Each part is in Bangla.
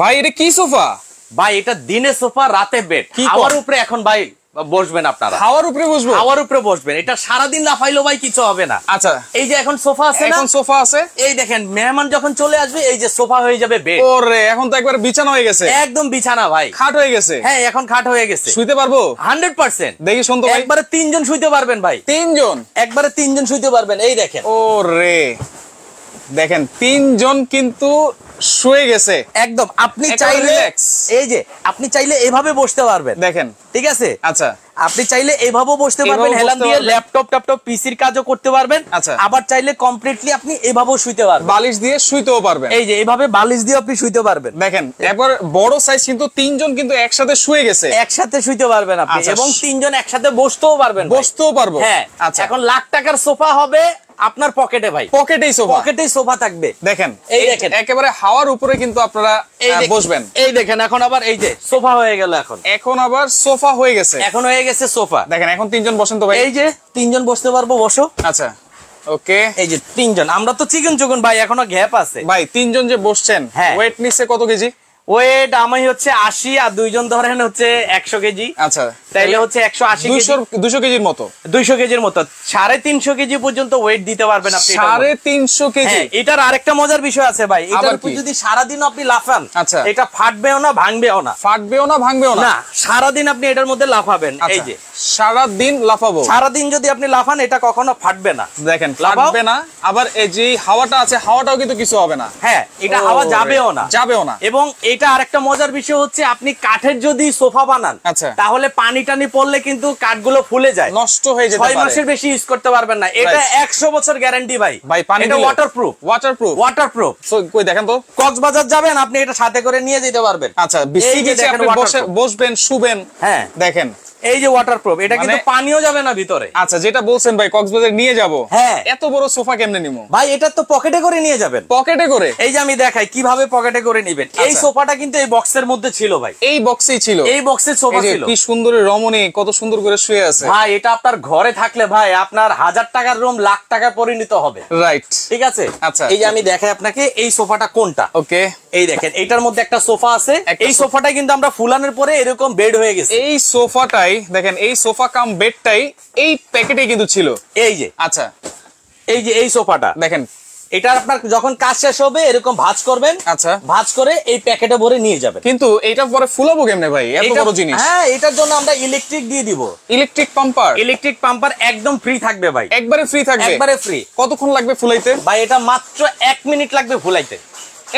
ভাই এটা কি সোফা ভাই এটা দিনে সোফা রাতে বেড আমার উপরে এখন ভাই বসবেন আপনারা খাওয়ার উপরে বসবো খাওয়ার উপরে বসবেন এটা সারা দিন লাফাইলো ভাই কিছু হবে না আচ্ছা এই যে এখন সোফা আছে এখন সোফা আছে এই দেখেন মেহমান যখন চলে আসবে এই যে সোফা হয়ে যাবে বেড ওরে এখন তো একবার বিছানা হয়ে গেছে একদম বিছানা ভাই খাট হয়ে গেছে হ্যাঁ এখন খাট হয়ে গেছে শুইতে পারবো 100% দেখি শুনতো ভাই একবারে তিনজন শুইতে পারবেন ভাই তিনজন একবারে তিনজন শুইতে পারবেন এই দেখেন ওরে দেখেন তিনজন কিন্তু শুয়ে গেছে একদম আপনি চাইলে এই যে আপনি চাইলে এভাবে বসতে পারবেন দেখেন ঠিক আছে আচ্ছা আপনি চাইলে এভাবেও বসতে পারবেন হেলান দিয়ে ল্যাপটপ ট্যাপটপ পিসির কাজও করতে পারবেন আচ্ছা আবার চাইলে কমপ্লিটলি আপনি এভাবেও শুইতে পারবেন বালিশ দিয়ে শুইতেও পারবেন এই যে এভাবে বালিশ দিয়ে আপনি শুইতে পারবেন দেখেন একবার বড় সাইজ কিন্তু তিনজন কিন্তু একসাথে শুয়ে গেছে একসাথে শুইতে পারবেন আপনি আচ্ছা। এবং তিনজন একসাথে বসতেও পারবেন বসতেও পারবো হ্যাঁ আচ্ছা এখন লাখ টাকার সোফা হবে আপনার পকেটে ভাই পকেটেই সোফা পকেটেই সোফা থাকবে দেখেন এই দেখেন একেবারে হাওয়ার উপরে কিন্তু আপনারা বসবেন এই দেখেন এখন আবার এই যে সোফা হয়ে গেল এখন এখন আবার সোফা হয়ে গেছে এখন হয়ে গেছে সোফা দেখেন এখন তিনজন বসেন তো ভাই এই যে তিনজন বসতে পারবো বসো আচ্ছা ওকে এই যে তিনজন আমরা তো চিকেন চুকন ভাই এখনো গ্যাপ আছে ভাই তিনজন যে বসছেন হ্যাঁ ওয়েট নিচ্ছে কত কেজি ওয়েট আমি হচ্ছে আশি আর দুইজন ধরেন হচ্ছে একশো কেজি আচ্ছা তাইলে হচ্ছে একশো আশি কেজির মতো দুইশো কেজির মতো সাড়ে তিনশো কেজি পর্যন্ত ওয়েট দিতে পারবেন আপনি সাড়ে তিনশো হ্যাঁ, কেজি এটার আরেকটা মজার বিষয় আছে ভাই এটার উপর যদি সারাদিন আপনি লাফান আচ্ছা এটা ফাটবেও না ভাঙবেও না ফাটবেও না ভাঙবেও না সারাদিন আপনি এটার মধ্যে লাফাবেন এই আচ্ছা। যে সারাদিন লাফাবো সারাদিন যদি আপনি লাফান এটা কখনো ফাটবে না দেখেন লাফাবে না আবার এই যে হাওয়াটা আছে হাওয়াটাও কিন্তু কিছু হবে না হ্যাঁ এটা হাওয়া যাবেও না যাবেও না এবং এটা আরেকটা মজার বিষয় হচ্ছে আপনি কাঠের যদি সোফা বানান আচ্ছা। তাহলে পানি টানি পড়লে কিন্তু কাঠগুলো ফুলে যায় নষ্ট হয়ে যায় ছয় মাসের বেশি ইউজ করতে পারবেন না এটা একশো বছর গ্যারান্টি ভাই ভাই পানি ওয়াটার প্রুফ ওয়াটার প্রুফ কই দেখেন তো কক্সবাজার যাবেন আপনি এটা সাথে করে নিয়ে যেতে পারবেন আচ্ছা বসবেন শুবেন হ্যাঁ দেখেন এই যে ওয়াটার প্রুফ এটা কিন্তু মানে- পানিও যাবে না ভিতরে আচ্ছা যেটা বলছেন ভাই কক্সবাজার নিয়ে যাবো হ্যাঁ এত বড় সোফা কেমনে নিবো ভাই এটা তো পকেটে করে নিয়ে যাবেন পকেটে করে এই যে আমি দেখাই কিভাবে পকেটে করে নিবেন এই আচ্ছা। সোফাটা কিন্তু এই বক্সের মধ্যে ছিল ভাই এই বক্সেই ছিল এই বক্সের সোফা ছিল কি সুন্দর রমণী কত সুন্দর করে শুয়ে আছে ভাই এটা আপনার ঘরে থাকলে ভাই আপনার হাজার টাকার রুম লাখ টাকা পরিণত হবে রাইট ঠিক আছে আচ্ছা এই যে আমি দেখাই আপনাকে এই সোফাটা কোনটা ওকে এই দেখেন এটার মধ্যে একটা সোফা আছে এই সোফাটাই কিন্তু আমরা ফুলানোর পরে এরকম বেড হয়ে গেছে এই সোফাটাই দেখেন এই সোফা কাম বেডটাই এই প্যাকেটে কিন্তু ছিল এই যে আচ্ছা এই যে এই সোফাটা দেখেন এটা আপনার যখন কাজ শেষ হবে এরকম ভাজ করবেন আচ্ছা ভাজ করে এই প্যাকেটে ভরে নিয়ে যাবে কিন্তু এটা পরে ফুলাবো কেমনে ভাই এত বড় জিনিস হ্যাঁ এটার জন্য আমরা ইলেকট্রিক দিয়ে দিব ইলেকট্রিক পাম্পার ইলেকট্রিক পাম্পার একদম ফ্রি থাকবে ভাই একবারে ফ্রি থাকবে একবারে ফ্রি কতক্ষণ লাগবে ফুলাইতে ভাই এটা মাত্র এক মিনিট লাগবে ফুলাইতে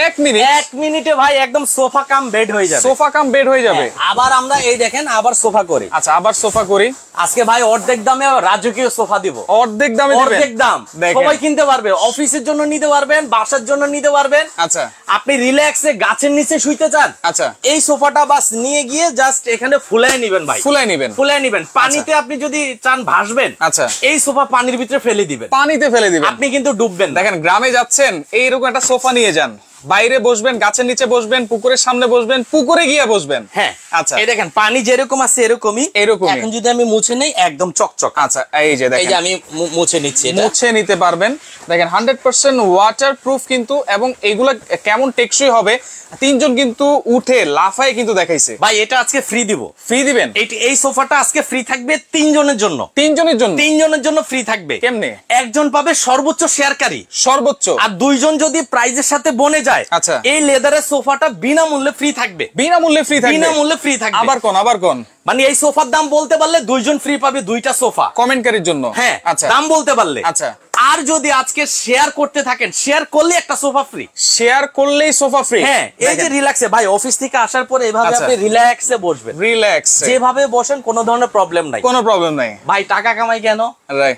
এক মিনিট এক মিনিটে ভাই একদম সোফা কাম বেড হয়ে যাবে সোফা কাম বেড হয়ে যাবে হ্যাঁ, আবার আমরা এই দেখেন আবার সোফা করি আচ্ছা আবার সোফা করি আজকে ভাই অর্ধেক দামে রাজকীয় সোফা দিব অর্ধেক দামে অর্ধেক দাম সবাই কিনতে পারবে অফিসের জন্য নিতে পারবেন বাসার জন্য নিতে পারবেন আচ্ছা আপনি রিল্যাক্সে গাছের নিচে শুইতে চান আচ্ছা এই সোফাটা বাস নিয়ে গিয়ে জাস্ট এখানে ফুলাই নিবেন ভাই ফুলাই নিবেন ফুলাই নিবেন আচ্ছা। পানিতে আপনি যদি চান ভাসবেন আচ্ছা এই সোফা পানির ভিতরে ফেলে দিবেন পানিতে ফেলে দিবেন আপনি কিন্তু ডুববেন দেখেন গ্রামে যাচ্ছেন এইরকম একটা সোফা নিয়ে যান বাইরে বসবেন গাছের নিচে বসবেন পুকুরের সামনে বসবেন পুকুরে গিয়ে বসবেন হ্যাঁ আচ্ছা এই দেখেন পানি যেরকম আছে এরকমই এরকম এখন যদি আমি মুছে নেই একদম চকচক আচ্ছা এই যে দেখেন এই যে আমি মুছে নিচ্ছি মুছে নিতে পারবেন দেখেন 100% ওয়াটার প্রুফ কিন্তু এবং এগুলা কেমন টেকসই হবে তিনজন কিন্তু উঠে লাফায় কিন্তু দেখাইছে ভাই এটা আজকে ফ্রি দিব ফ্রি দিবেন এই সোফাটা আজকে ফ্রি থাকবে তিনজনের জন্য তিনজনের জন্য তিনজনের জন্য ফ্রি থাকবে কেমনে একজন পাবে সর্বোচ্চ শেয়ারকারী সর্বোচ্চ আর দুইজন যদি প্রাইজের সাথে বনে যায় চায় আচ্ছা এই লেদারের সোফাটা বিনামূল্যে ফ্রি থাকবে বিনামূল্যে ফ্রি থাকবে বিনামূল্যে ফ্রি থাকবে আবার কোন আবার কোন মানে এই সোফার দাম বলতে পারলে দুইজন ফ্রি পাবে দুইটা সোফা কমেন্টকারীর জন্য হ্যাঁ আচ্ছা দাম বলতে পারলে আচ্ছা আর যদি আজকে শেয়ার করতে থাকেন শেয়ার করলে একটা সোফা ফ্রি শেয়ার করলেই সোফা ফ্রি হ্যাঁ এই যে রিল্যাক্সে ভাই অফিস থেকে আসার পরে এভাবে আচ্ছা। আপনি রিল্যাক্সে বসবেন রিল্যাক্স যেভাবে বসেন কোনো ধরনের প্রবলেম নাই কোনো প্রবলেম নাই ভাই টাকা কামাই কেন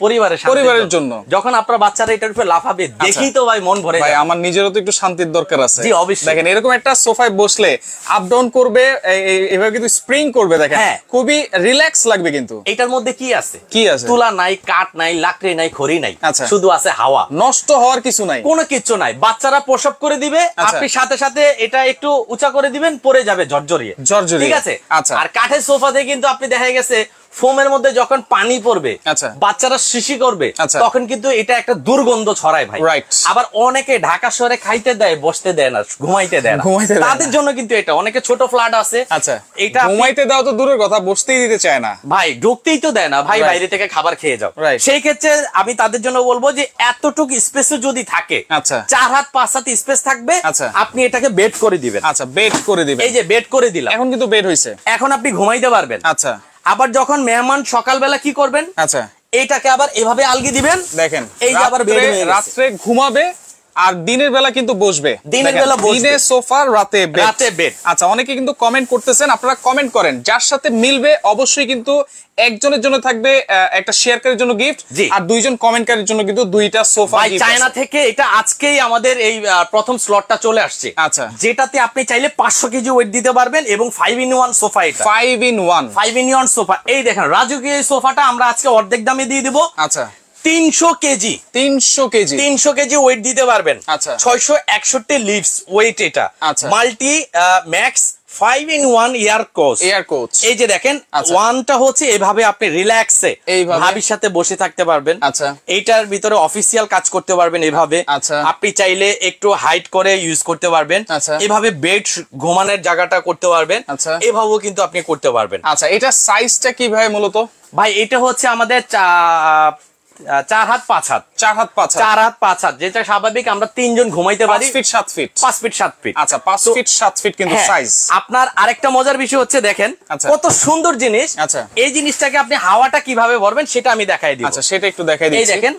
পরিবারের পরিবারের জন্য যখন আপনার বাচ্চারা এটার উপরে লাফাবে আচ্ছা। দেখি তো ভাই মন ভরে ভাই আমার নিজেরও তো একটু শান্তির দরকার আছে জি অবশ্যই দেখেন এরকম একটা সোফায় বসলে আপ ডাউন করবে এভাবে কিন্তু স্প্রিং করবে দেখেন হ্যাঁ। খুবই রিল্যাক্স লাগবে কিন্তু এটার মধ্যে কি আছে কি আছে তুলা নাই কাঠ নাই লাকড়ি নাই খড়ি নাই আচ্ছা শুধু আছে হাওয়া নষ্ট হওয়ার কিছু নাই কোনো কিছু নাই বাচ্চারা প্রসব করে দিবে আচ্ছা। আপনি সাথে সাথে এটা একটু উঁচা করে দিবেন পরে যাবে জর্জরিয়ে জর্জরিয়ে ঠিক আছে আচ্ছা। আর কাঠের সোফাতে কিন্তু আপনি দেখা গেছে ফোমের মধ্যে যখন পানি পড়বে আচ্ছা। বাচ্চারা শিশি করবে আচ্ছা। তখন কিন্তু এটা একটা দুর্গন্ধ ছড়ায় ভাই আবার অনেকে ঢাকা শহরে খাইতে দেয় বসতে দেয় না ঘুমাইতে দেয় না তাদের জন্য কিন্তু এটা অনেকে ছোট ফ্ল্যাট আছে আচ্ছা। এটা ঘুমাইতে দাও তো দূরের কথা বসতেই দিতে চায় না ভাই ঢুকতেই তো দেয় না ভাই বাইরে থেকে খাবার খেয়ে যাও সেই ক্ষেত্রে আমি তাদের জন্য বলবো যে এতটুক স্পেস যদি থাকে চার হাত পাঁচ হাত স্পেস থাকবে আপনি এটাকে বেড করে দিবেন আচ্ছা বেড করে দিবেন এই যে বেড করে দিলাম এখন কিন্তু বেড হয়েছে এখন আপনি ঘুমাইতে পারবেন আচ্ছা আবার যখন মেহমান সকালবেলা কি করবেন আচ্ছা এইটাকে আবার এভাবে আলগি দিবেন দেখেন এই আবার রাত্রে ঘুমাবে আর দিনের বেলা কিন্তু বসবে দিনের বেলা দিনে সোফা রাতে রাতে বেড আচ্ছা অনেকে কিন্তু কমেন্ট করতেছেন আপনারা কমেন্ট করেন যার সাথে মিলবে অবশ্যই কিন্তু একজনের জন্য থাকবে একটা শেয়ারকারীর জন্য গিফট আর দুইজন কমেন্টকারীর জন্য কিন্তু দুইটা সোফা চায়না থেকে এটা আজকেই আমাদের এই প্রথম স্লটটা চলে আসছে আচ্ছা যেটাতে আপনি চাইলে 500 কেজি ওয়েট দিতে পারবেন এবং 5 ইন 1 সোফা এটা 5 ইন 1 5 ইন 1 সোফা এই দেখেন রাজুকে এই সোফাটা আমরা আজকে অর্ধেক দামে দিয়ে দেব আচ্ছা তিনশো কেজি তিনশো কেজি তিনশো কেজি ওয়েট দিতে পারবেন আচ্ছা ছয়শো একষট্টি লিভস ওয়েট এটা আচ্ছা। Multi max five in one ইয়ার কোচ ইয়ার কোচ এই যে দেখেন ওয়ানটা আচ্ছা। হচ্ছে এভাবে আপনি রিল্যাক্সে ভাবির সাথে বসে থাকতে পারবেন আচ্ছা এইটার ভিতরে অফিসিয়াল কাজ করতে পারবেন এভাবে আচ্ছা আপনি চাইলে একটু হাইট করে ইউজ করতে পারবেন আচ্ছা এভাবে বেড ঘুমানোর জায়গাটা করতে পারবেন আচ্ছা এভাবেও কিন্তু আপনি করতে পারবেন আচ্ছা এটা সাইজটা কিভাবে মূলত ভাই এটা হচ্ছে আমাদের চার হাত পাঁচ হাত চার হাত পাঁচ চার হাত পাঁচ হাত যেটা স্বাভাবিক আমরা তিনজন ঘুমাইতে পারি ফিট সাত ফিট পাঁচ ফিট সাত ফিট আচ্ছা পাঁচ ফিট সাত ফিট কিন্তু সাইজ হ্যাঁ, আপনার আরেকটা মজার বিষয় হচ্ছে দেখেন আচ্ছা। কত সুন্দর জিনিস আচ্ছা এই জিনিসটাকে আপনি হাওয়াটা কিভাবে ভরবেন সেটা আমি দেখাই দিই আচ্ছা সেটা একটু দেখাই দিই দেখেন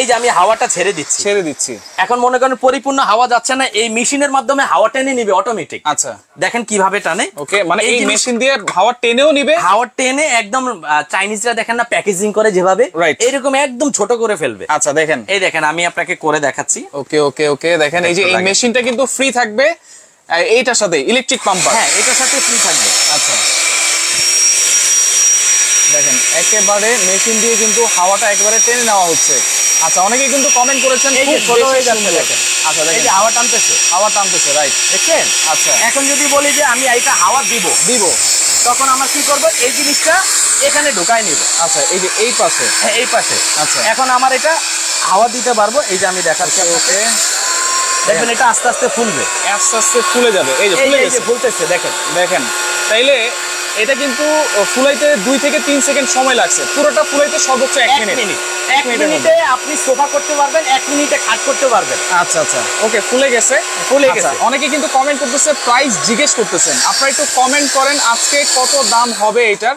এই যে আমি হাওয়াটা ছেড়ে দিচ্ছি ছেড়ে দিচ্ছি এখন মনে করেন পরিপূর্ণ হাওয়া যাচ্ছে না এই মেশিনের মাধ্যমে হাওয়া টেনে নিবে অটোমেটিক আচ্ছা দেখেন কিভাবে টানে ওকে মানে এই মেশিন দিয়ে হাওয়া টেনেও নিবে হাওয়া টেনে একদম চাইনিজরা দেখেন না প্যাকেজিং করে যেভাবে এরকম একদম ছোট করে ফেলবে আচ্ছা দেখেন এই দেখেন আমি আপনাকে করে দেখাচ্ছি ওকে ওকে ওকে দেখেন এই যে এই মেশিনটা কিন্তু ফ্রি থাকবে এইটার সাথে ইলেকট্রিক পাম্প হ্যাঁ এটার সাথে ফ্রি থাকবে আচ্ছা দেখেন একেবারে মেশিন দিয়ে কিন্তু হাওয়াটা একেবারে টেনে নেওয়া হচ্ছে আচ্ছা অনেকেই কিন্তু কমেন্ট করেছেন এই যে ছোট হয়ে যাচ্ছে দেখেন আচ্ছা দেখেন এই যে হাওয়া টানতেছে হাওয়া টানতেছে রাইট দেখছেন আচ্ছা এখন যদি বলি যে আমি এইটা হাওয়া দিব দিব তখন আমরা কি করব এই জিনিসটা এখানে ঢোকায় নিব আচ্ছা এই যে এই পাশে হ্যাঁ এই পাশে আচ্ছা এখন আমার এটা হাওয়া দিতে পারবো এই যে আমি দেখাচ্ছি ওকে দেখবেন হ্যাঁ। এটা আস্তে আস্তে ফুলবে আস্তে আস্তে ফুলে যাবে এই যে ফুলে গেছে ফুলতেছে দেখেন দেখেন তাইলে এটা কিন্তু ফুলাইতে দুই থেকে তিন সেকেন্ড সময় লাগছে পুরোটা ফুলাইতে সর্বোচ্চ এক মিনিট এক মিনিটে আপনি সোফা করতে পারবেন এক মিনিটে খাট করতে পারবেন আচ্ছা আচ্ছা ওকে ফুলে গেছে ফুলে আচ্ছা, গেছে অনেকে কিন্তু কমেন্ট করতেছে প্রাইস জিজ্ঞেস করতেছেন আপনারা একটু কমেন্ট করেন আজকে কত দাম হবে এটার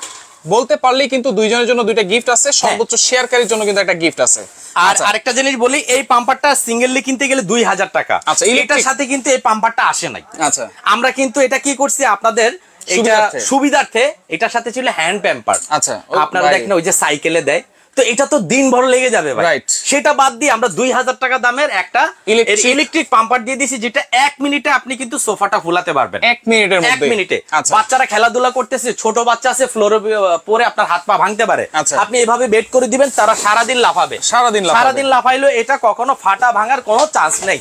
বলতে পারলেই কিন্তু দুইজনের জন্য দুইটা গিফট আছে হ্যাঁ। সর্বোচ্চ শেয়ারকারীর জন্য কিন্তু একটা গিফট আছে আর আচ্ছা। আরেকটা জিনিস বলি এই পাম্পারটা সিঙ্গেললি কিনতে গেলে দুই হাজার টাকা আচ্ছা এটার সাথে কিন্তু এই পাম্পারটা আসে নাই আচ্ছা আমরা কিন্তু এটা কি করছি আপনাদের সুবিধার্থে এটার সাথে ছিল হ্যান্ড প্যাম্পার আচ্ছা আপনারা দেখেন ওই যে সাইকেলে দেয় তো এটা তো দিন ভর লেগে যাবে সেটা বাদ দিয়ে আমরা দুই হাজার টাকা দামের একটা ইলেকট্রিক পাম্পার দিয়ে দিছি যেটা এক মিনিটে আপনি কিন্তু সোফাটা ফুলাতে পারবেন এক মিনিটের এক মিনিটে আচ্ছা। বাচ্চারা খেলাধুলা করতেছে ছোট বাচ্চা আছে ফ্লোরে পরে আপনার হাত পা ভাঙতে পারে আচ্ছা। আপনি এভাবে বেড করে দিবেন তারা সারাদিন লাফাবে সারাদিন সারাদিন লাফাইলো এটা কখনো ফাটা ভাঙার কোন চান্স নেই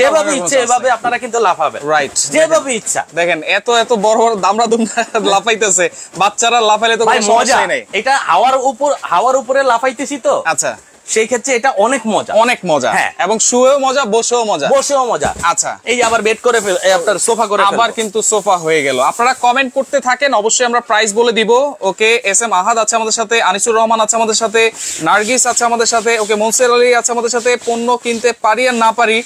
যেভাবে ইচ্ছে এভাবে আপনারা কিন্তু লাফাবে রাইট যেভাবে ইচ্ছা দেখেন এত এত বড় বড় দামরা দুমরা লাফাইতেছে বাচ্চারা লাফাইলে তো মজা নেই এটা হাওয়ার উপর হাওয়ার উপরে লাফাইতেছি তো আচ্ছা সেই ক্ষেত্রে এটা অনেক মজা অনেক মজা হ্যাঁ এবং শুয়েও মজা বসেও মজা বসেও মজা আচ্ছা এই আবার বেড করে ফেল আপনার সোফা করে আবার কিন্তু সোফা হয়ে গেল আপনারা কমেন্ট করতে থাকেন অবশ্যই আমরা প্রাইস বলে দিব ওকে এস এম আহাদ আছে আমাদের সাথে আনিসুর রহমান আছে আমাদের সাথে নার্গিস আছে আমাদের সাথে ওকে মনসের আলী আছে আমাদের সাথে পণ্য কিনতে পারি আর না পারি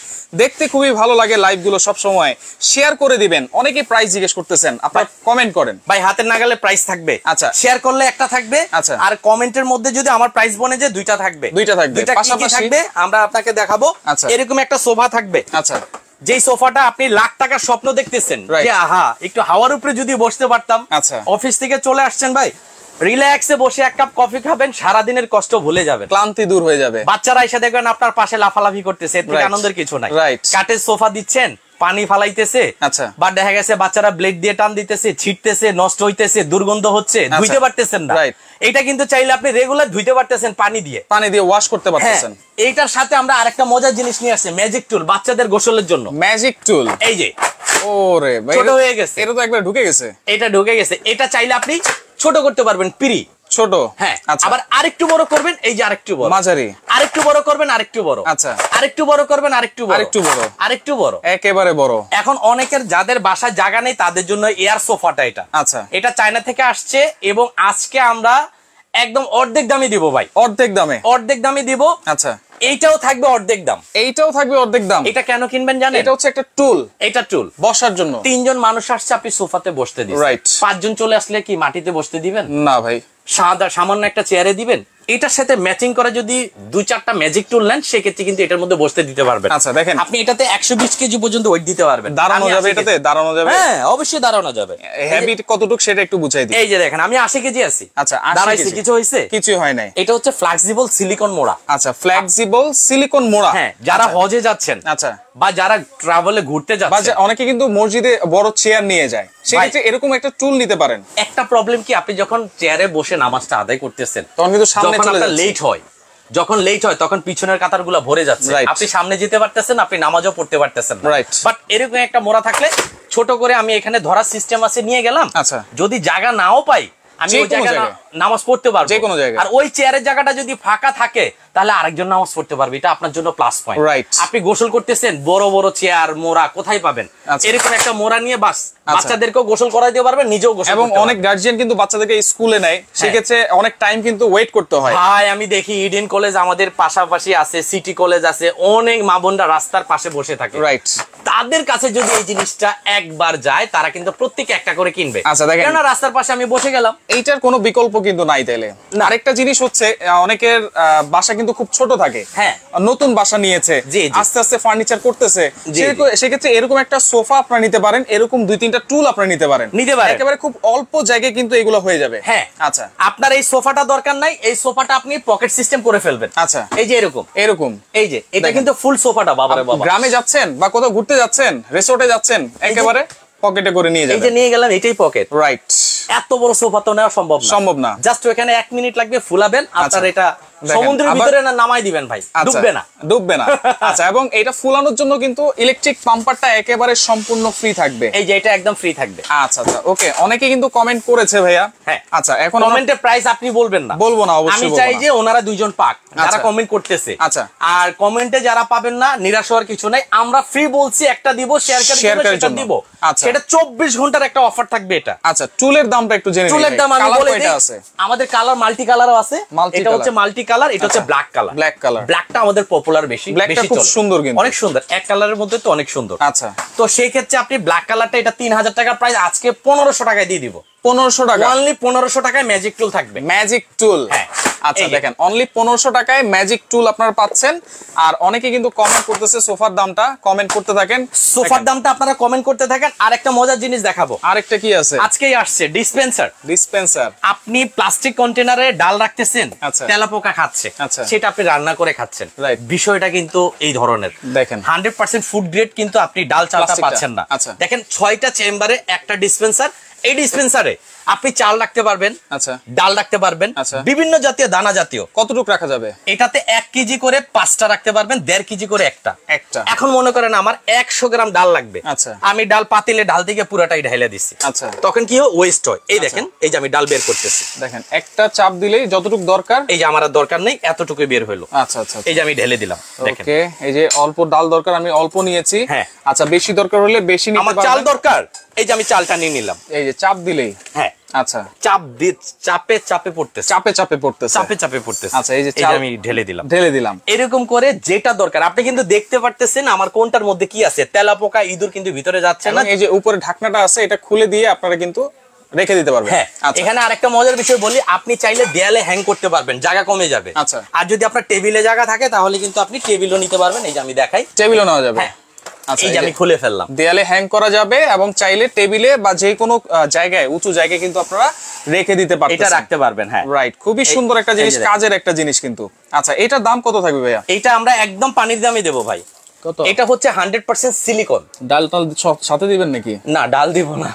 দেখতে খুবই ভালো লাগে লাইভগুলো সব সময় শেয়ার করে দিবেন অনেকে প্রাইস জিজ্ঞেস করতেছেন আপনারা কমেন্ট করেন ভাই হাতের নাগালে প্রাইস থাকবে আচ্ছা শেয়ার করলে একটা থাকবে আচ্ছা আর কমেন্টের মধ্যে যদি আমার প্রাইস বনে যে দুইটা থাকবে দুইটা আচ্ছা। আচ্ছা। স্বপ্ন দেখতেছেন একটু হাওয়ার উপরে যদি বসতে পারতাম আচ্ছা। অফিস থেকে চলে আসছেন ভাই রিল্যাক্সে বসে এক কাপ কফি খাবেন সারাদিনের কষ্ট ভুলে যাবে ক্লান্তি দূর হয়ে যাবে বাচ্চারা এসে দেখবেন আপনার পাশে লাফালাফি করতেছে আনন্দের কিছু নাই কাঠের সোফা দিচ্ছেন পানি ফালাইতেছে আচ্ছা। বা দেখা গেছে বাচ্চারা ব্লেড দিয়ে টান দিতেছে ছিটতেছে নষ্ট হইতেছে দুর্গন্ধ হচ্ছে আচ্ছা। ধুইতে পারতেছেন না এটা কিন্তু চাইলে আপনি রেগুলার ধুইতে পারতেছেন পানি দিয়ে পানি দিয়ে ওয়াশ করতে হ্যাঁ, পারতেছেন এইটার সাথে আমরা আরেকটা মজার জিনিস নিয়ে আসছি ম্যাজিক টুল বাচ্চাদের গোসলের জন্য ম্যাজিক টুল এই যে ওরে ছোট হয়ে গেছে এটা তো একবার ঢুকে গেছে এটা ঢুকে গেছে এটা চাইলে আপনি ছোট করতে পারবেন পিড়ি ছোট হ্যাঁ আচ্ছা। আবার আরেকটু বড় করবেন এই যে আরেকটু বড় মাঝারি আরেকটু বড় করবেন আরেকটু বড় আচ্ছা আরেকটু বড় করবেন আরেকটু বড় আরেকটু বড় আরেকটু বড় একেবারে বড় এখন অনেকের যাদের বাসায় জায়গা নেই তাদের জন্য এয়ার সোফাটা এটা আচ্ছা এটা চায়না থেকে আসছে এবং আজকে আমরা একদম অর্ধেক দামে দিব ভাই অর্ধেক দামে অর্ধেক দামে দিব আচ্ছা এইটাও থাকবে অর্ধেক দাম এইটাও থাকবে অর্ধেক দাম এটা কেন কিনবেন জানেন এটা হচ্ছে একটা টুল এটা টুল বসার জন্য তিনজন মানুষ আসছে আপনি সোফাতে বসতে দিবেন রাইট পাঁচজন চলে আসলে কি মাটিতে বসতে দিবেন না ভাই সাদা সামান্য একটা চেয়ারে দিবেন এটার সাথে ম্যাচিং করা যদি দুই চারটা ম্যাজিক টুল নেন সেক্ষেত্রে কিন্তু এটার মধ্যে বসতে দিতে পারবেন আচ্ছা দেখেন আপনি এটাতে একশো বিশ কেজি পর্যন্ত ওয়েট দিতে পারবেন দাঁড়ানো যাবে এটাতে দাঁড়ানো যাবে হ্যাঁ অবশ্যই দাঁড়ানো যাবে হ্যাবিট কতটুকু সেটা একটু বুঝাই দিই এই যে দেখেন আমি আশি কেজি আছি আচ্ছা দাঁড়াইছি কিছু হয়েছে কিছু হয় নাই এটা হচ্ছে ফ্লেক্সিবল সিলিকন মোড়া আচ্ছা ফ্লেক্সিবল সিলিকন মোড়া হ্যাঁ যারা আচ্ছা। হজে যাচ্ছেন আচ্ছা বা যারা ট্রাভেলে ঘুরতে যাচ্ছে অনেকে কিন্তু মসজিদে বড় চেয়ার নিয়ে যায় সেক্ষেত্রে এরকম একটা টুল নিতে পারেন একটা প্রবলেম কি আপনি যখন চেয়ারে বসে নামাজটা আদায় করতেছেন তখন কিন্তু সামনে লেট হয় যখন লেট হয় তখন পিছনের কাতার গুলা ভরে যাচ্ছে আপনি সামনে যেতে পারতেছেন আপনি নামাজও পড়তে পারতেছেন বাট এরকম একটা মোড়া থাকলে ছোট করে আমি এখানে ধরার সিস্টেম আছে নিয়ে গেলাম আচ্ছা যদি জায়গা নাও পাই আমি ওই জায়গায় নামাজ পড়তে পারবো যে কোনো জায়গায় আর ওই চেয়ারের জায়গাটা যদি ফাঁকা থাকে তাহলে আরেকজন নামাজ পড়তে পারবে এটা আপনার জন্য প্লাস পয়েন্ট আপনি গোসল করতেছেন বড় বড় চেয়ার মোড়া কোথায় পাবেন আচ্ছা। এরকম একটা মোড়া নিয়ে বাস আচ্ছা। বাচ্চাদেরকেও গোসল করাই দিতে পারবেন নিজেও গোসল এবং অনেক গার্জিয়ান কিন্তু বাচ্চাদেরকে স্কুলে নেয় হ্যাঁ। সেক্ষেত্রে অনেক টাইম কিন্তু ওয়েট করতে হয় ভাই আমি দেখি ইডেন কলেজ আমাদের পাশাপাশি আছে সিটি কলেজ আছে অনেক মা বোনরা রাস্তার পাশে বসে থাকে রাইট তাদের কাছে যদি এই জিনিসটা একবার যায় তারা কিন্তু প্রত্যেকে একটা করে কিনবে আচ্ছা দেখেন রাস্তার পাশে আমি বসে গেলাম এইটার কোনো বিকল্প কিন্তু নাই তাইলে আরেকটা জিনিস হচ্ছে অনেকের বাসা কিন্তু খুব ছোট থাকে হ্যাঁ নতুন বাসা নিয়েছে আস্তে আস্তে ফার্নিচার করতেছে সেক্ষেত্রে এরকম একটা সোফা আপনারা নিতে পারেন এরকম দুই তিনটা টুল আপনারা নিতে পারেন নিতে পারেন একেবারে খুব অল্প জায়গায় কিন্তু এগুলো হয়ে যাবে হ্যাঁ আচ্ছা আপনার এই সোফাটা দরকার নাই এই সোফাটা আপনি পকেট সিস্টেম করে ফেলবেন আচ্ছা এই যে এরকম এরকম এই যে এটা কিন্তু ফুল সোফাটা বাবা গ্রামে যাচ্ছেন বা কোথাও ঘুরতে যাচ্ছেন রিসোর্টে যাচ্ছেন একেবারে পকেটে করে নিয়ে যাবেন এই যে নিয়ে গেলাম এটাই পকেট রাইট এত বড় সোফা তো নেওয়া সম্ভব না সম্ভব না জাস্ট এখানে এক মিনিট লাগবে ফুলাবেন আপনার আচ্ছা। এটা সমুদ্রের ভিতরে না নামাই দিবেন ভাই আচ্ছা, ডুববে না ডুববে না আচ্ছা এবং এটা ফুলানোর জন্য কিন্তু ইলেকট্রিক পাম্পারটা একেবারে সম্পূর্ণ ফ্রি থাকবে এই যে এটা একদম ফ্রি থাকবে আচ্ছা আচ্ছা ওকে অনেকে কিন্তু কমেন্ট করেছে ভাইয়া হ্যাঁ আচ্ছা এখন কমেন্টের প্রাইস আপনি বলবেন না বলবো না অবশ্যই আমি চাই যে ওনারা দুইজন পাক যারা কমেন্ট আচ্ছা। করতেছে আচ্ছা আর কমেন্টে যারা পাবেন না নিরাশ হওয়ার কিছু নাই আমরা ফ্রি বলছি একটা দিব শেয়ার করে সেটা দিব আচ্ছা এটা চব্বিশ ঘন্টার একটা অফার থাকবে এটা আচ্ছা চুলের দামটা একটু জেনে চুলের দাম আমি বলে দিই আমাদের কালার মাল্টি কালারও আছে এটা হচ্ছে মাল্টি কালার এটা হচ্ছে ব্ল্যাক কালার ব্ল্যাক কালার ব্ল্যাকটা আমাদের পপুলার বেশি বেশি খুব সুন্দর কিন্তু অনেক সুন্দর এক কালারের মধ্যে তো অনেক সুন্দর আচ্ছা তো সেই ক্ষেত্রে আপনি ব্ল্যাক কালারটা এটা 3000 টাকা প্রাইস আজকে 1500 টাকায় দিয়ে দিব 1500 টাকা অনলি 1500 টাকায় ম্যাজিক টুল থাকবে ম্যাজিক টুল হ্যাঁ আচ্ছা দেখেন অনলি পনেরোশো টাকায় ম্যাজিক টুল আপনারা পাচ্ছেন আর অনেকে কিন্তু কমেন্ট করতেছে সোফার দামটা কমেন্ট করতে থাকেন সোফার দামটা আপনারা কমেন্ট করতে থাকেন আর একটা মজার জিনিস দেখাবো আরেকটা কি আছে আজকেই আসছে ডিসপেন্সার ডিসপেন্সার আপনি প্লাস্টিক কন্টেনারে ডাল রাখতেছেন আচ্ছা তেলাপোকা খাচ্ছে আচ্ছা সেটা আপনি রান্না করে খাচ্ছেন বিষয়টা কিন্তু এই ধরনের দেখেন হান্ড্রেড পার্সেন্ট ফুড গ্রেড কিন্তু আপনি ডাল চালটা পাচ্ছেন না আচ্ছা। দেখেন ছয়টা চেম্বারে একটা ডিসপেন্সার এই ডিসপেন্সারে আপনি চাল রাখতে পারবেন আচ্ছা ডাল রাখতে পারবেন আচ্ছা। বিভিন্ন জাতীয় দানা জাতীয় কতটুকু রাখা যাবে এটাতে এক কেজি করে পাঁচটা রাখতে পারবেন দেড় কেজি করে একটা একটা এখন মনে করেন আমার একশো গ্রাম ডাল লাগবে আচ্ছা আমি ডাল পাতিলে ডাল থেকে পুরাটাই ঢাইলে দিচ্ছি আচ্ছা তখন কি হয় ওয়েস্ট হয় এই আচ্ছা। দেখেন এই যে আমি ডাল বের করতেছি দেখেন একটা চাপ দিলেই যতটুকু দরকার এই যে আমার দরকার নেই এতটুকু বের হলো আচ্ছা, আচ্ছা আচ্ছা এই যে আমি ঢেলে দিলাম ওকে এই যে অল্প ডাল দরকার আমি অল্প নিয়েছি হ্যাঁ আচ্ছা বেশি দরকার হলে বেশি নিতে আমার চাল দরকার এই যে আমি চালটা নিয়ে নিলাম এই যে চাপ দিলেই হ্যাঁ আচ্ছা চাপ চাপে চাপে চাপে চাপে চাপে চাপে আচ্ছা এই যে আমি ঢেলে দিলাম ঢেলে দিলাম এরকম করে যেটা দরকার আপনি কিন্তু দেখতে পারতেছেন আমার কোনটার মধ্যে কি আছে তেলা পোকা ইঁদুর কিন্তু ভিতরে যাচ্ছে না এই যে উপরে ঢাকনাটা আছে এটা খুলে দিয়ে আপনারা কিন্তু রেখে দিতে পারবেন হ্যাঁ আচ্ছা। এখানে আরেকটা মজার বিষয় বলি আপনি চাইলে দেয়ালে হ্যাং করতে পারবেন জায়গা কমে যাবে আচ্ছা আর যদি আপনার টেবিলে জায়গা থাকে তাহলে কিন্তু আপনি টেবিলও নিতে পারবেন এই যে আমি দেখাই টেবিলও নেওয়া যাবে হ্যাঁ আচ্ছা, এই আমি খুলে ফেললাম দেয়ালে হ্যাং করা যাবে এবং চাইলে টেবিলে বা যে কোনো জায়গায় উঁচু জায়গায় কিন্তু আপনারা রেখে দিতে পারবেন এটা রাখতে পারবেন হ্যাঁ রাইট খুবই সুন্দর একটা জিনিস কাজের একটা জিনিস কিন্তু আচ্ছা এটার দাম কত থাকবে ভাইয়া এটা আমরা একদম পানির দামই দেবো ভাই এটা হচ্ছে হান্ড্রেড পার্সেন্ট সিলিকন ডাল টাল সাথে দিবেন নাকি না ডাল দিব না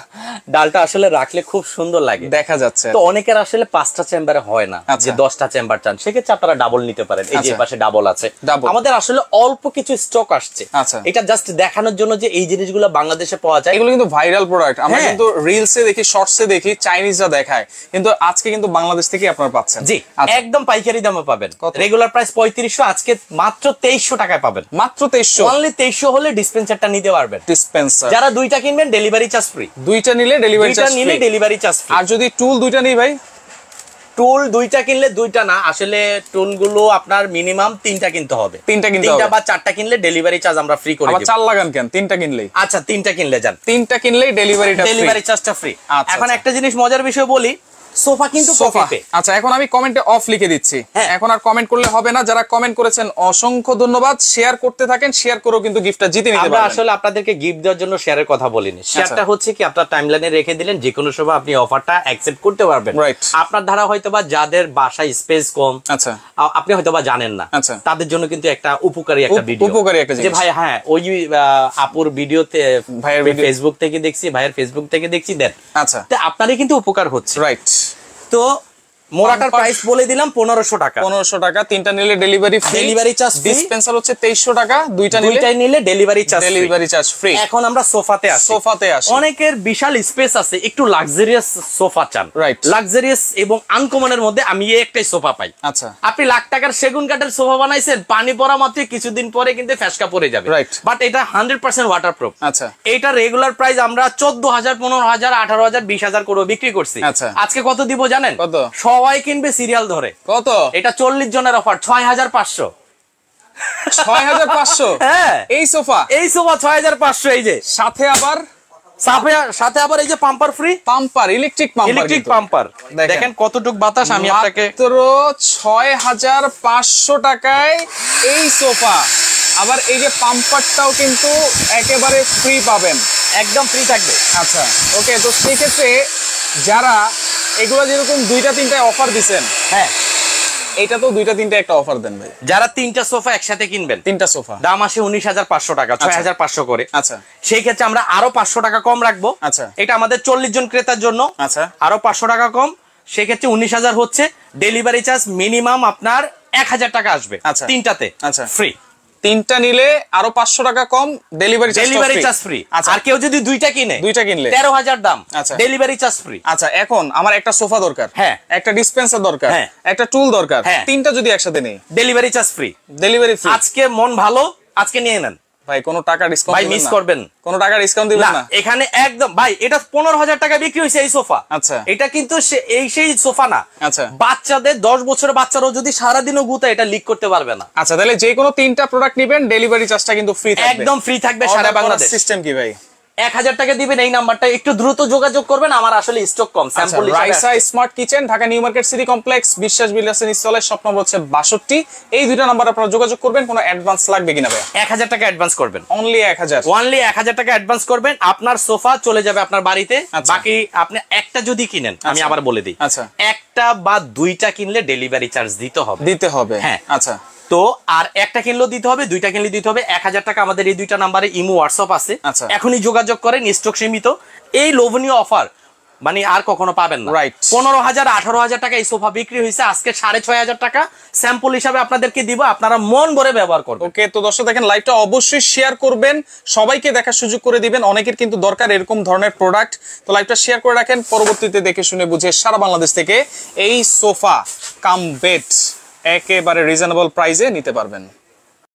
ডালটা আসলে রাখলে খুব সুন্দর লাগে দেখা যাচ্ছে তো অনেকের আসলে পাঁচটা চেম্বারে হয় না আচ্ছা। যে দশটা চেম্বার চান সেক্ষেত্রে আপনারা ডাবল নিতে পারেন এই যে আচ্ছা। পাশে ডাবল আছে আমাদের আসলে অল্প কিছু স্টক আসছে আচ্ছা। এটা জাস্ট দেখানোর জন্য যে এই জিনিসগুলো বাংলাদেশে পাওয়া যায় এগুলো কিন্তু ভাইরাল প্রোডাক্ট আমরা হ্যাঁ। কিন্তু রিলসে দেখি শর্টসে দেখি চাইনিজরা দেখায় কিন্তু আজকে কিন্তু বাংলাদেশ থেকে আপনারা পাচ্ছেন জি একদম পাইকারি দামে পাবেন রেগুলার প্রাইস পঁয়ত্রিশশো আজকে মাত্র তেইশশো টাকায় পাবেন মাত্র তেইশশো তেইশশো অনলি তেইশশো হলে ডিসপেন্সারটা নিতে পারবেন ডিসপেন্সার যারা দুইটা কিনবেন ডেলিভারি চার্জ ফ্রি দুইটা নিলে ডেলিভারি নিলে ডেলিভারি চার্জ আর যদি টুল দুইটা ভাই টুল দুইটা কিনলে দুইটা না আসলে টুল গুলো আপনার মিনিমাম তিনটা কিনতে হবে তিনটা কিনতে তিনটা বা চারটা কিনলে ডেলিভারি চার্জ আমরা ফ্রি করে চার লাগান কেন তিনটা কিনলেই আচ্ছা তিনটা কিনলে যান তিনটা কিনলে ডেলিভারি ডেলিভারি চার্জটা ফ্রি এখন আচ্ছা। একটা জিনিস মজার বিষয় বলি সোফা কিন্তু সোফা আচ্ছা এখন আমি কমেন্টে অফ লিখে দিচ্ছি হ্যাঁ। এখন আর কমেন্ট করলে হবে না যারা কমেন্ট করেছেন অসংখ্য ধন্যবাদ শেয়ার করতে থাকেন শেয়ার করো কিন্তু গিফটটা জিতে নিতে পারবেন আসলে আপনাদেরকে গিফট দেওয়ার জন্য শেয়ারের কথা বলিনি শেয়ারটা আচ্ছা। হচ্ছে কি আপনারা টাইমলাইনে রেখে দিলেন যে কোনো সময় আপনি অফারটা অ্যাকসেপ্ট করতে পারবেন আপনার ধারা হয়তোবা যাদের বাসা স্পেস কম আচ্ছা আপনি হয়তোবা জানেন না আচ্ছা। তাদের জন্য কিন্তু একটা উপকারী একটা ভিডিও উপকারী একটা জিনিস যে ভাই হ্যাঁ ওই আপুর ভিডিওতে ভাইয়ের ফেসবুক থেকে দেখছি ভাইয়ের ফেসবুক থেকে দেখছি দেন আচ্ছা তো আপনারই কিন্তু উপকার হচ্ছে রাইট と মোরাটার প্রাইস বলে দিলাম পনেরোশো টাকা পনেরোশো টাকা তিনটা নিলে ডেলিভারি ডেলিভারি চার্জ ডিসপেন্সার হচ্ছে তেইশশো টাকা দুইটা দুইটাই নিলে delivery charge delivery charge free এখন আমরা সোফাতে আসি সোফাতে আসি অনেকের বিশাল স্পেস আছে একটু লাক্সারিয়াস সোফা চান রাইট লাক্সারিয়াস এবং আনকমনের মধ্যে আমি একটাই সোফা পাই আচ্ছা আপনি লাখ টাকার সেগুন কাঠের সোফা বানাইছেন পানি পড়া মাত্র কিছুদিন পরে কিন্তু ফ্যাসকা পড়ে যাবে রাইট বাট এটা হান্ড্রেড পার্সেন্ট ওয়াটার প্রুফ আচ্ছা এটা রেগুলার প্রাইস আমরা চোদ্দ হাজার পনেরো হাজার আঠারো হাজার বিশ হাজার করে বিক্রি করছি আচ্ছা আজকে কত দিব জানেন কত সবাই কিনবে সিরিয়াল ধরে কত এটা চল্লিশ জনের অফার ছয় হাজার পাঁচশো ছয় হাজার পাঁচশো হ্যাঁ এই সোফা এই সোফা ছয় হাজার পাঁচশো এই যে সাথে আবার সাথে আবার এই যে pumper free pumper electric pumper electric pumper দেখেন কতটুক বাতাস আমি আপনাকে ছয় হাজার পাঁচশো টাকায় এই সোফা আবার এই যে পাম্পারটাও কিন্তু একেবারে ফ্রি পাবেন একদম ফ্রি থাকবে আচ্ছা ওকে তো সেক্ষেত্রে যারা এগুলো যেরকম দুইটা তিনটা অফার দিচ্ছেন হ্যাঁ এটা তো দুইটা তিনটা একটা অফার দেন ভাই যারা তিনটা সোফা একসাথে কিনবেন তিনটা সোফা দাম আসে উনিশ হাজার পাঁচশো টাকা আচ্ছা। ছয় হাজার পাঁচশো করে আচ্ছা সেই ক্ষেত্রে আমরা আরো পাঁচশো টাকা কম রাখবো আচ্ছা এটা আমাদের চল্লিশ জন ক্রেতার জন্য আচ্ছা আরো পাঁচশো টাকা কম সেক্ষেত্রে উনিশ হাজার হচ্ছে ডেলিভারি চার্জ মিনিমাম আপনার এক হাজার টাকা আসবে আচ্ছা তিনটাতে আচ্ছা ফ্রি তিনটা নিলে আরো পাঁচশো টাকা কম ডেলিভারি ডেলিভারি চার্জ ফ্রি আর কেউ যদি দুইটা কিনে দুইটা কিনলে তেরো হাজার দাম আচ্ছা ডেলিভারি চার্জ ফ্রি আচ্ছা এখন আমার একটা সোফা দরকার হ্যাঁ একটা ডিসপেন্সার দরকার হ্যাঁ একটা টুল দরকার হ্যাঁ তিনটা যদি একসাথে নেই delivery charge free delivery free আজকে মন ভালো আজকে নিয়ে নেন ভাই কোনো টাকা ডিসকাউন্ট ভাই মিস করবেন কোনো টাকা ডিসকাউন্ট দিবেন না এখানে একদম ভাই এটা 15000 টাকা বিক্রি হইছে এই সোফা আচ্ছা এটা কিন্তু এই সেই সোফা না আচ্ছা বাচ্চাদের 10 বছরের বাচ্চারও যদি সারা দিনও গুতা এটা লিক করতে পারবে না আচ্ছা তাহলে যে কোনো তিনটা প্রোডাক্ট নেবেন ডেলিভারি চার্জটা কিন্তু ফ্রি থাকবে একদম ফ্রি থাকবে সারা বাংলাদেশ সিস্টেম কি ভাই এক হাজার টাকা দিবেন এই নাম্বারটা একটু দ্রুত যোগাযোগ করবেন আমার আসলে স্টক কম sample Raisa smart kitchen Dhaka new market city complex বিশ্বাস বিলাসের স্বপ্ন হচ্ছে বাষট্টি এই নাম্বার আপনারা যোগাযোগ করবেন কোনো অ্যাডভান্স লাগবে কিনা ভাই এক হাজার টাকা অ্যাডভান্স করবেন অনলি এক হাজার অনলি এক হাজার টাকা অ্যাডভান্স করবেন আপনার সোফা চলে যাবে আপনার বাড়িতে আচ্ছা। বাকি আপনি একটা যদি কিনেন আমি আচ্ছা। আবার বলে দিই আচ্ছা একটা বা দুইটা কিনলে ডেলিভারি চার্জ দিতে হবে দিতে হবে হ্যাঁ আচ্ছা তো আর একটা কিনলেও দিতে হবে দুইটা কিনলে দিতে হবে এক হাজার টাকা আমাদের এই দুইটা নাম্বারে ইমো হোয়াটসঅ্যাপ আছে আচ্ছা। এখনই যোগাযোগ করেন স্টক সীমিত এই লোভনীয় অফার মানে আর কখনো পাবেন না রাইট পনেরো হাজার আঠারো হাজার টাকা এই সোফা বিক্রি হয়েছে আজকে সাড়ে ছয় হাজার টাকা স্যাম্পল হিসাবে আপনাদেরকে দিব আপনারা মন ভরে ব্যবহার করবেন ওকে তো দর্শক দেখেন লাইভটা অবশ্যই শেয়ার করবেন সবাইকে দেখার সুযোগ করে দিবেন অনেকের কিন্তু দরকার এরকম ধরনের প্রোডাক্ট তো লাইভটা শেয়ার করে রাখেন পরবর্তীতে দেখে শুনে বুঝে সারা বাংলাদেশ থেকে এই সোফা কাম বেড একেবারে রিজনেবল প্রাইসে নিতে পারবেন